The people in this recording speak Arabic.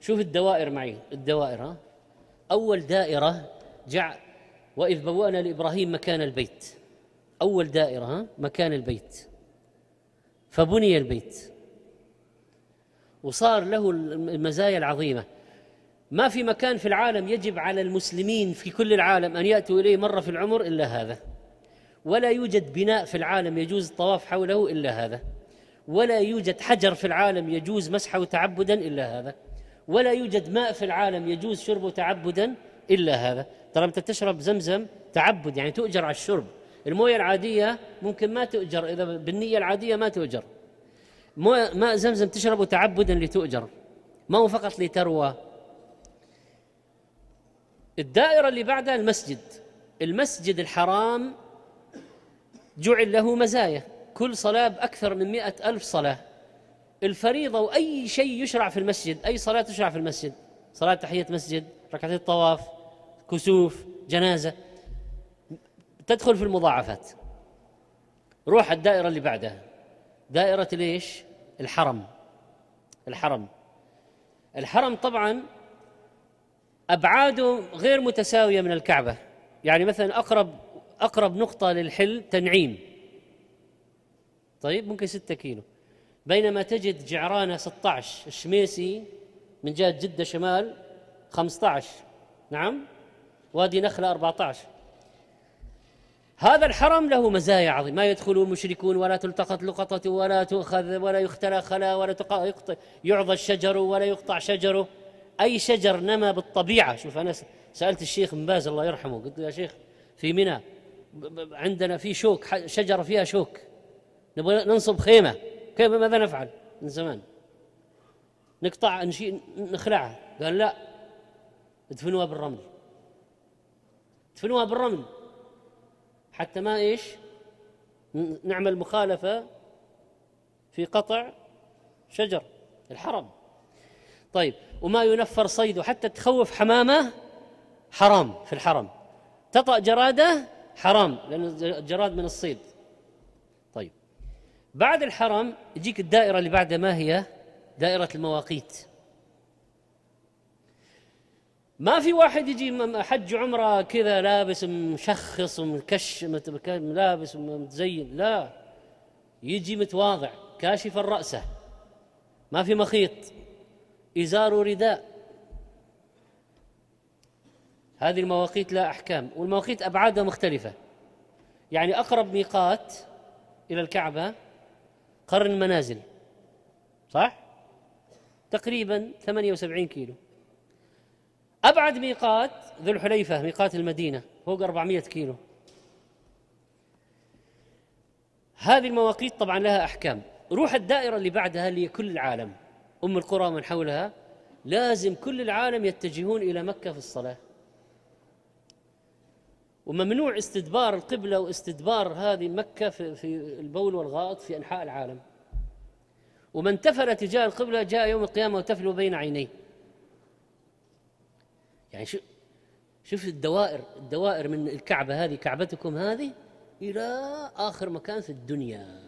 شوف الدوائر معي الدوائر ها أول دائرة جع وإذ بوأنا لإبراهيم مكان البيت أول دائرة ها مكان البيت فبني البيت وصار له المزايا العظيمة ما في مكان في العالم يجب على المسلمين في كل العالم أن يأتوا إليه مرة في العمر إلا هذا ولا يوجد بناء في العالم يجوز الطواف حوله إلا هذا ولا يوجد حجر في العالم يجوز مسحه تعبدا إلا هذا ولا يوجد ماء في العالم يجوز شربه تعبدا الا هذا ترى انت تشرب زمزم تعبد يعني تؤجر على الشرب المويه العاديه ممكن ما تؤجر اذا بالنيه العاديه ما تؤجر ماء زمزم تشربه تعبدا لتؤجر ما هو فقط لتروى الدائره اللي بعدها المسجد المسجد الحرام جعل له مزايا كل صلاة بأكثر من مئة ألف صلاة الفريضة وأي شيء يشرع في المسجد أي صلاة تشرع في المسجد صلاة تحية مسجد ركعتي الطواف كسوف جنازة تدخل في المضاعفات روح الدائرة اللي بعدها دائرة ليش الحرم الحرم الحرم طبعا أبعاده غير متساوية من الكعبة يعني مثلا أقرب أقرب نقطة للحل تنعيم طيب ممكن ستة كيلو بينما تجد جعرانه 16 الشميسي من جهه جده شمال 15 نعم وادي نخله 14 هذا الحرم له مزايا عظيمة ما يدخل المشركون ولا تلتقط لقطته ولا تؤخذ ولا يختلى خلا ولا يعضى الشجر ولا يقطع شجره أي شجر نما بالطبيعة شوف أنا سألت الشيخ من باز الله يرحمه قلت له يا شيخ في منى عندنا في شوك شجرة فيها شوك نبغى ننصب خيمة كيف ماذا نفعل من زمان نقطع نشي نخلعها قال لا ادفنوها بالرمل ادفنوها بالرمل حتى ما ايش نعمل مخالفة في قطع شجر الحرم طيب وما ينفر صيده حتى تخوف حمامة حرام في الحرم تطأ جرادة حرام لأن الجراد من الصيد بعد الحرم يجيك الدائرة اللي بعدها ما هي؟ دائرة المواقيت ما في واحد يجي حج عمره كذا لابس مشخص ومكش لابس متزين لا يجي متواضع كاشف الرأسة ما في مخيط إزار ورداء هذه المواقيت لها أحكام والمواقيت أبعادها مختلفة يعني أقرب ميقات إلى الكعبة قرن المنازل صح؟ تقريبا 78 كيلو أبعد ميقات ذو الحليفة ميقات المدينة فوق 400 كيلو هذه المواقيت طبعا لها أحكام روح الدائرة اللي بعدها اللي هي كل العالم أم القرى من حولها لازم كل العالم يتجهون إلى مكة في الصلاة وممنوع استدبار القبلة واستدبار هذه مكة في, في البول والغائط في أنحاء العالم ومن تفل تجاه القبلة جاء يوم القيامة وتفل بين عينيه يعني شو شوف الدوائر الدوائر من الكعبة هذه كعبتكم هذه إلى آخر مكان في الدنيا